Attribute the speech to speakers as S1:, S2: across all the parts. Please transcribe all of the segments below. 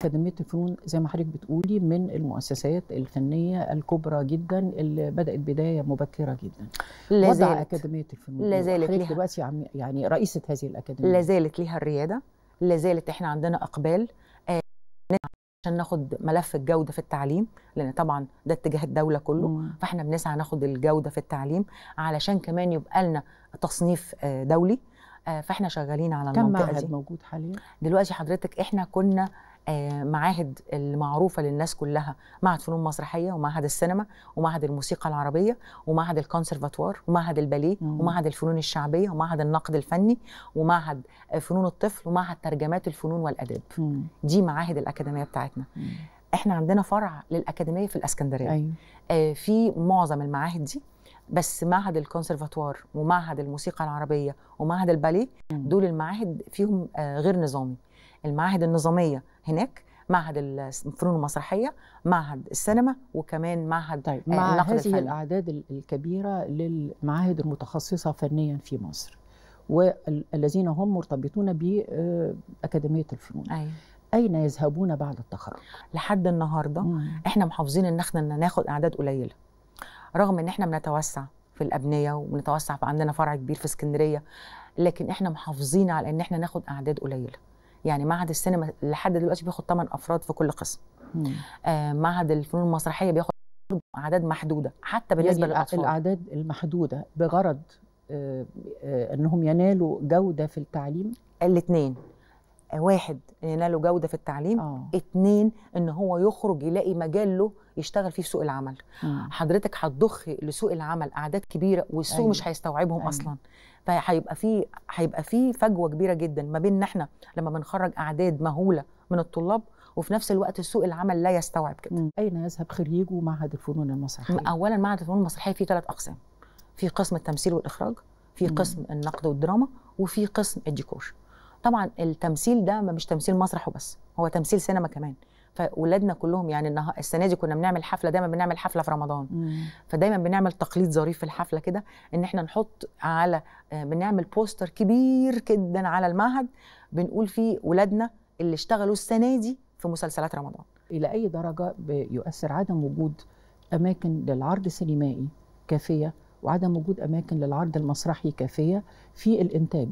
S1: أكاديمية الفنون زي ما حضرتك بتقولي من المؤسسات الفنية الكبرى جدا اللي بدأت بداية مبكرة جدا لازالت وضع أكاديمية الفنون لازالت إيه؟ ليها
S2: دلوقتي يعني رئيسة هذه الأكاديمية لازالت ليها الريادة لازالت إحنا عندنا إقبال آه، عشان ناخد ملف الجوده في التعليم لان طبعا ده اتجاه الدوله كله فاحنا بنسعى ناخد الجوده في التعليم علشان كمان يبقى لنا تصنيف آه، دولي آه، فاحنا شغالين على المنطقه دي كم معهد
S1: موجود حاليا
S2: دلوقتي حضرتك احنا كنا آه، معاهد المعروفه للناس كلها معهد فنون مسرحيه ومعهد السينما ومعهد الموسيقى العربيه ومعهد الكونسرفاتوار ومعهد الباليه ومعهد الفنون الشعبيه ومعهد النقد الفني ومعهد آه، فنون الطفل ومعهد ترجمات الفنون والاداب مم. دي معاهد الاكاديميه بتاعتنا مم. احنا عندنا فرع للاكاديميه في الاسكندريه أيوة. آه، في معظم المعاهد دي بس معهد الكونسرفاتوار ومعهد الموسيقى العربيه ومعهد الباليه دول المعاهد فيهم غير نظامي المعاهد النظاميه هناك معهد الفنون المسرحيه معهد السينما وكمان معهد طيب آه، مع النقد هذه الفني.
S1: الاعداد الكبيره للمعاهد المتخصصه فنيا في مصر والذين هم مرتبطون باكاديميه الفنون أيوة. اين يذهبون
S2: بعد التخرج لحد النهارده مم. احنا محافظين ان احنا ناخد اعداد قليله رغم ان احنا بنتوسع في الابنيه وبنتوسع عندنا فرع كبير في اسكندريه لكن احنا محافظين على ان احنا ناخد اعداد قليله يعني معهد السينما لحد دلوقتي بياخد 8 افراد في كل قسم آه معهد الفنون المسرحيه بياخد اعداد محدوده حتى بالنسبه يعني للاطفال الاعداد
S1: المحدوده بغرض آه آه انهم ينالوا
S2: جوده في التعليم الاثنين واحد يناله جوده في التعليم أوه. اتنين ان هو يخرج يلاقي مجال له يشتغل فيه في سوق العمل مم. حضرتك هتضخ لسوق العمل اعداد كبيره والسوق أيوه. مش هيستوعبهم أيوه. اصلا فهيبقى في هيبقى في فجوه كبيره جدا ما بيننا احنا لما بنخرج اعداد مهوله من الطلاب وفي نفس الوقت سوق العمل لا يستوعب كده مم. اين يذهب خريج معهد الفنون المسرحيه اولا معهد الفنون المسرحيه فيه ثلاث اقسام في قسم التمثيل والاخراج في قسم النقد والدراما وفي قسم الديكور طبعا التمثيل ده مش تمثيل مسرح وبس هو تمثيل سينما كمان فولادنا كلهم يعني السنه دي كنا بنعمل حفله دايما بنعمل حفله في رمضان مم. فدايما بنعمل تقليد ظريف في الحفله كده ان احنا نحط على آه، بنعمل بوستر كبير جدا على المعهد بنقول فيه ولادنا اللي اشتغلوا السنه دي في مسلسلات رمضان الى اي درجه بيؤثر عدم وجود اماكن للعرض
S1: السينمائي
S2: كافيه وعدم وجود اماكن للعرض المسرحي كافيه في الانتاج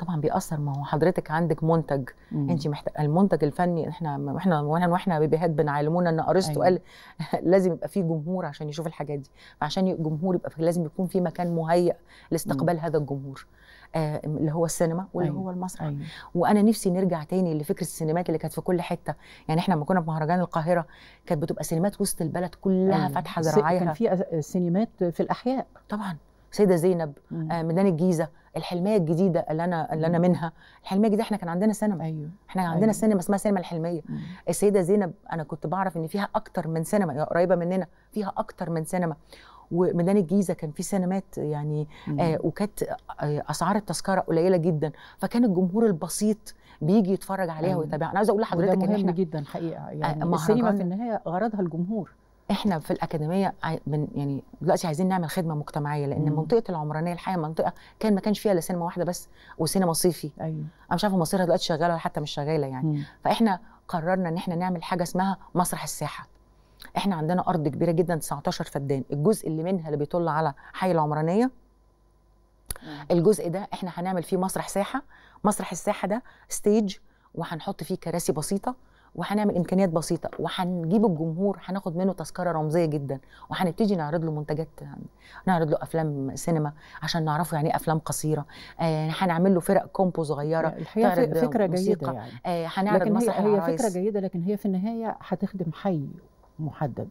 S2: طبعا بيأثر ما هو حضرتك عندك منتج انت محتاج المنتج الفني احنا احنا واحنا واحنا بيبيهات بنعلمونا ان ارسطو أيوة. قال لازم يبقى في جمهور عشان يشوف الحاجات دي فعشان الجمهور يبقى لازم يكون في مكان مهيأ لاستقبال هذا الجمهور آه اللي هو السينما واللي أيوة. هو المسرح أيوة. وانا نفسي نرجع تاني لفكره السينمات اللي كانت في كل حته يعني احنا لما كنا في مهرجان القاهره كانت بتبقى سينمات وسط البلد كلها أيوة. فاتحه ذراعيها كان في سينمات في الاحياء طبعا سيده زينب آه ميدان الجيزه الحلميه الجديده اللي انا اللي انا منها الحلميه الجديده احنا كان عندنا سينما ايوه احنا عندنا أيوه. سينما اسمها سينما الحلميه مم. السيده زينب انا كنت بعرف ان فيها اكتر من سينما يعني قريبه مننا فيها اكتر من سينما وميدان الجيزه كان في سينمات يعني آه وكانت آه، اسعار التذكره قليله جدا فكان الجمهور البسيط بيجي يتفرج عليها أيوه. ويتابعها انا عايزه اقول لحضرتك ان احنا جدا حقيقه آه، يعني السينما في النهايه غرضها الجمهور احنا في الاكاديميه من يعني دلوقتي عايزين نعمل خدمه مجتمعيه لان مم. منطقه العمرانيه الحقيقه منطقه كان ما كانش فيها الا سينما واحده بس وسينما صيفي ايوه انا مش عارفه مصيرها دلوقتي شغاله ولا حتى مش شغاله يعني مم. فاحنا قررنا ان احنا نعمل حاجه اسمها مسرح الساحه احنا عندنا ارض كبيره جدا 19 فدان الجزء اللي منها اللي بيطل على حي العمرانيه مم. الجزء ده احنا هنعمل فيه مسرح ساحه مسرح الساحه ده ستيج وهنحط فيه كراسي بسيطه وهنعمل امكانيات بسيطه وهنجيب الجمهور هناخد منه تذكره رمزيه جدا وهنبتدي نعرض له منتجات نعرض له افلام سينما عشان نعرفه يعني ايه افلام قصيره آه، هنعمل له فرق كومبو صغيره الحقيقه فكره جيده يعني آه، هنعرض لكن مسرح هي, هي فكره
S1: جيده لكن هي في النهايه هتخدم حي
S2: محدد